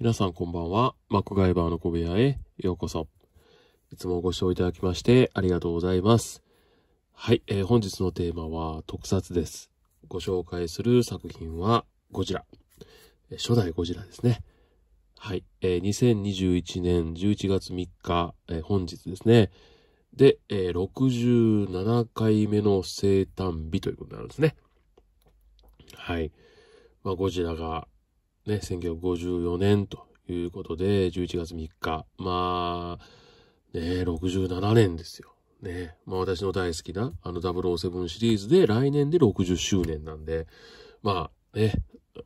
皆さんこんばんは。マックガイバーの小部屋へようこそ。いつもご視聴いただきましてありがとうございます。はい、えー、本日のテーマは特撮です。ご紹介する作品はゴジラ。初代ゴジラですね。はい、えー、2021年11月3日、えー、本日ですね。で、えー、67回目の生誕日ということになるんですね。はい。まあ、ゴジラがね、1954年ということで、11月3日。まあ、ね、67年ですよ。ね、まあ私の大好きな、あの007シリーズで、来年で60周年なんで、まあね、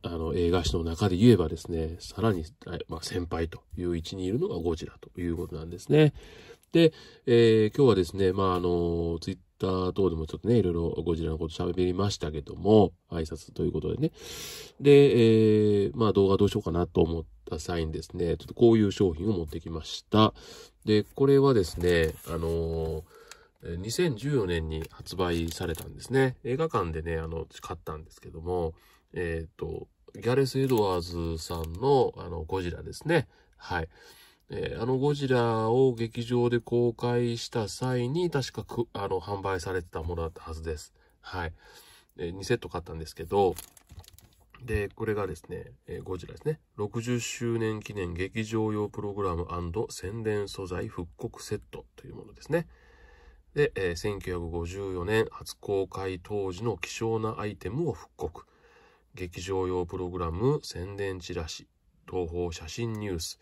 あの映画史の中で言えばですね、さらに、まあ、先輩という位置にいるのがゴジラということなんですね。で、えー、今日はですね、まああの、ツイッター等でもちょっとね、いろいろゴジラのこと喋りましたけども、挨拶ということでね。で、えー、まあ動画どうしようかなと思った際にですね、ちょっとこういう商品を持ってきました。で、これはですね、あのー2014年に発売されたんですね。映画館でね、あの、買ったんですけども、えっ、ー、と、ギャレス・エドワーズさんの、あの、ゴジラですね。はい。えー、あのゴジラを劇場で公開した際に、確かく、あの、販売されてたものだったはずです。はい。えー、2セット買ったんですけど、で、これがですね、えー、ゴジラですね。60周年記念劇場用プログラム宣伝素材復刻セットというものですね。で、えー、1954年初公開当時の希少なアイテムを復刻。劇場用プログラム宣伝チラシ、東宝写真ニュース、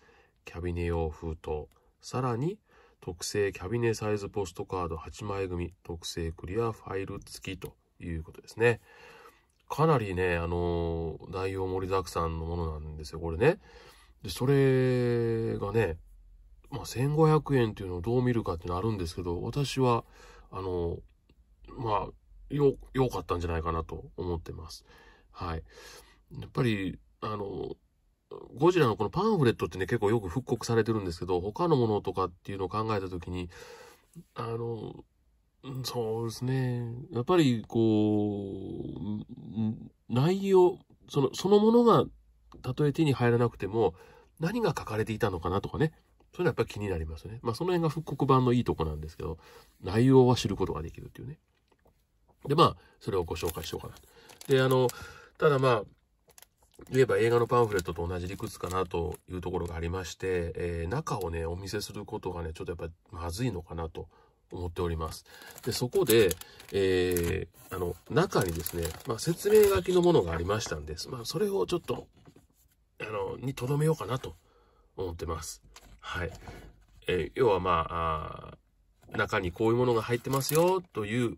キャビネ用封筒、さらに特製キャビネサイズポストカード8枚組、特製クリアファイル付きということですね。かなりね、あのー、内容盛りだくさんのものなんですよ、これね。で、それがね、まあ、1500円っていうのをどう見るかってなるんですけど、私は、あのー、まあ、よ、良かったんじゃないかなと思ってます。はい。やっぱり、あのー、ゴジラのこのパンフレットってね、結構よく復刻されてるんですけど、他のものとかっていうのを考えたときに、あの、そうですね。やっぱり、こう、内容、その、そのものが、たとえ手に入らなくても、何が書かれていたのかなとかね。そういうのはやっぱり気になりますね。まあ、その辺が復刻版のいいとこなんですけど、内容は知ることができるっていうね。で、まあ、それをご紹介しようかな。で、あの、ただまあ、言えば映画のパンフレットと同じ理屈かなというところがありまして、えー、中をね、お見せすることがね、ちょっとやっぱまずいのかなと思っております。で、そこで、えー、あの、中にですね、まあ、説明書きのものがありましたんです。まあ、それをちょっと、あの、にとどめようかなと思ってます。はい。えー、要はまああ、中にこういうものが入ってますよという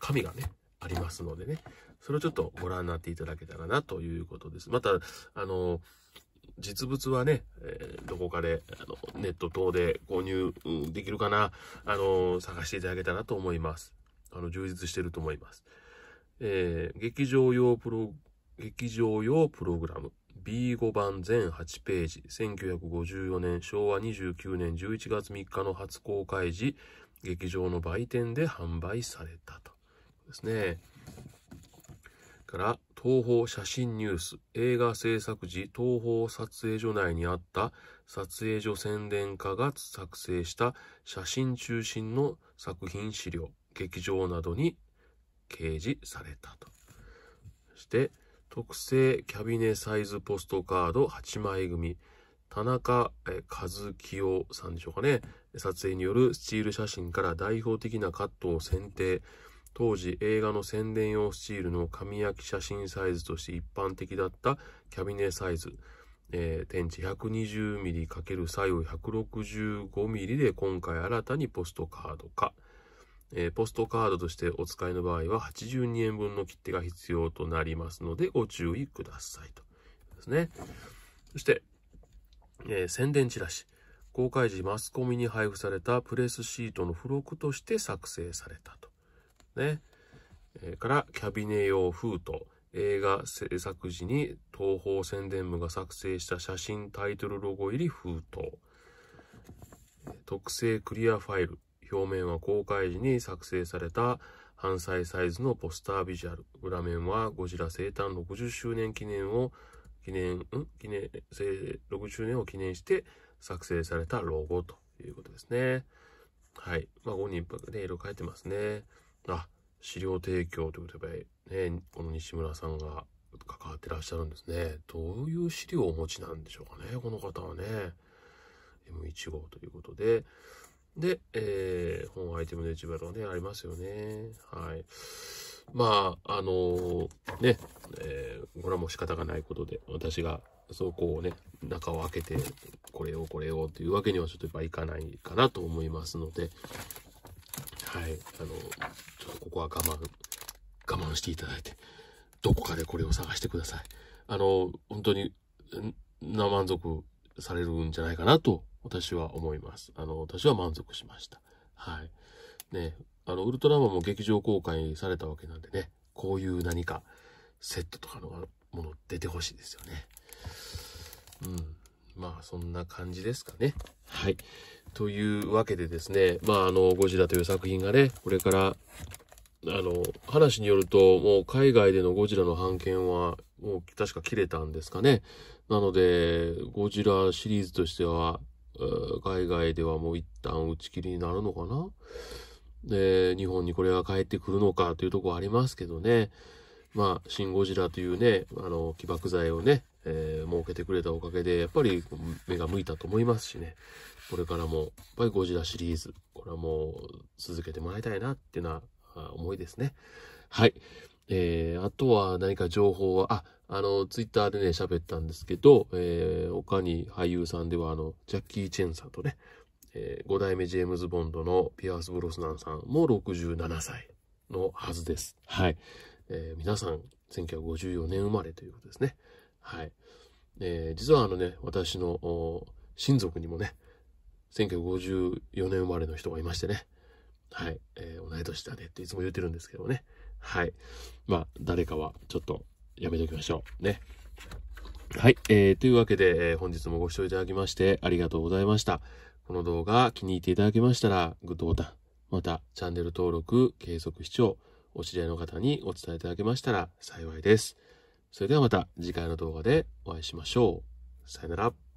紙がね、ありますのでね。それをちょっとご覧になっていただけたらなということです。また、あの、実物はね、えー、どこかで、あの、ネット等で購入、うん、できるかな、あの、探していただけたらと思います。あの、充実してると思います。えー、劇場用プロ、劇場用プログラム B5 版全8ページ、1954年昭和29年11月3日の初公開時、劇場の売店で販売されたと。ですね。から、東宝写真ニュース、映画制作時、東宝撮影所内にあった撮影所宣伝課が作成した写真中心の作品資料、劇場などに掲示されたと。そして、特製キャビネサイズポストカード8枚組、田中和清さんでしょうかね。撮影によるスチール写真から代表的なカットを選定。当時映画の宣伝用スチールの紙焼き写真サイズとして一般的だったキャビネサイズ、えー、天地 120mm× 左右 165mm で今回新たにポストカード化、えー、ポストカードとしてお使いの場合は82円分の切手が必要となりますのでご注意くださいとですねそして、えー、宣伝チラシ公開時マスコミに配布されたプレスシートの付録として作成されたとね。えー、から、キャビネ用封筒。映画制作時に東方宣伝部が作成した写真タイトルロゴ入り封筒。特製クリアファイル。表面は公開時に作成された半歳サイズのポスタービジュアル。裏面はゴジラ生誕60周年記念を記念、ん記念、60周年を記念して作成されたロゴということですね。はい。まあ、5人で色変えてますね。あ、資料提供ということで、ね、この西村さんが関わってらっしゃるんですね。どういう資料をお持ちなんでしょうかね、この方はね。M1 号ということで。で、えー、本アイテムの一部がね、ありますよね。はい。まあ、あのー、ね、えー、これはもう仕方がないことで、私が、そうこうね、中を開けて、これをこれをというわけにはちょっとやっぱいかないかなと思いますので、はいあのちょっとここは我慢我慢していただいてどこかでこれを探してくださいあの本当にな満足されるんじゃないかなと私は思いますあの私は満足しましたはいねあのウルトラマンも劇場公開されたわけなんでねこういう何かセットとかのもの出てほしいですよねうんまあ、そんな感じですかね。はい。というわけでですね、まあ、あの、ゴジラという作品がね、これから、あの、話によると、もう海外でのゴジラの版権は、もう確か切れたんですかね。なので、ゴジラシリーズとしては、海外ではもう一旦打ち切りになるのかなで、日本にこれが帰ってくるのかというとこありますけどね。まあ、シン・ゴジラというね、あの、起爆剤をね、えー、設けてくれたおかげで、やっぱり目が向いたと思いますしね、これからも、やっぱりゴジラシリーズ、これはもう続けてもらいたいなっていうのは思いですね。はい。えー、あとは何か情報は、あ、あの、ツイッターでね、喋ったんですけど、えー、他に俳優さんでは、あの、ジャッキー・チェンさんとね、えー、5代目ジェームズ・ボンドのピアース・ブロスナンさんも67歳のはずです。はい。えー、皆さん、1954年生まれということですね。はい。えー、実はあのね、私の親族にもね、1954年生まれの人がいましてね。はい。えー、同い年だねっていつも言ってるんですけどね。はい。まあ、誰かはちょっとやめておきましょう。ね。はい。えー、というわけで、えー、本日もご視聴いただきましてありがとうございました。この動画気に入っていただけましたら、グッドボタン、またチャンネル登録、継続視聴、お知り合いの方にお伝えいただけましたら幸いです。それではまた次回の動画でお会いしましょう。さよなら。